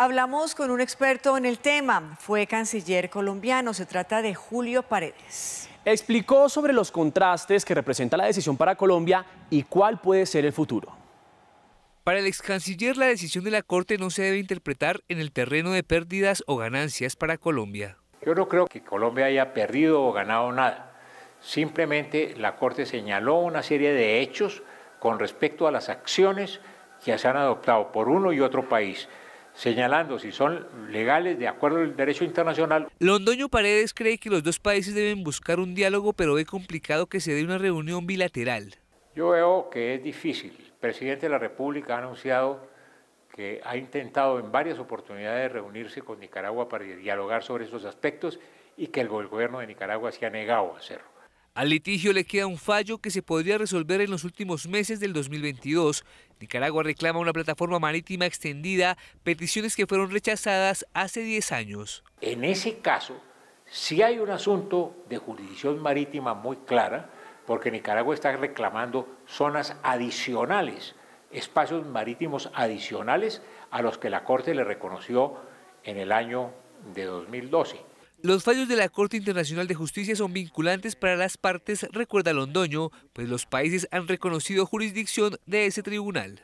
Hablamos con un experto en el tema, fue canciller colombiano, se trata de Julio Paredes. Explicó sobre los contrastes que representa la decisión para Colombia y cuál puede ser el futuro. Para el ex canciller, la decisión de la Corte no se debe interpretar en el terreno de pérdidas o ganancias para Colombia. Yo no creo que Colombia haya perdido o ganado nada. Simplemente la Corte señaló una serie de hechos con respecto a las acciones que se han adoptado por uno y otro país señalando si son legales de acuerdo al derecho internacional. Londoño Paredes cree que los dos países deben buscar un diálogo, pero ve complicado que se dé una reunión bilateral. Yo veo que es difícil. El presidente de la República ha anunciado que ha intentado en varias oportunidades reunirse con Nicaragua para dialogar sobre estos aspectos y que el gobierno de Nicaragua se ha negado a hacerlo. Al litigio le queda un fallo que se podría resolver en los últimos meses del 2022. Nicaragua reclama una plataforma marítima extendida, peticiones que fueron rechazadas hace 10 años. En ese caso, sí hay un asunto de jurisdicción marítima muy clara, porque Nicaragua está reclamando zonas adicionales, espacios marítimos adicionales a los que la Corte le reconoció en el año de 2012. Los fallos de la Corte Internacional de Justicia son vinculantes para las partes, recuerda Londoño, pues los países han reconocido jurisdicción de ese tribunal.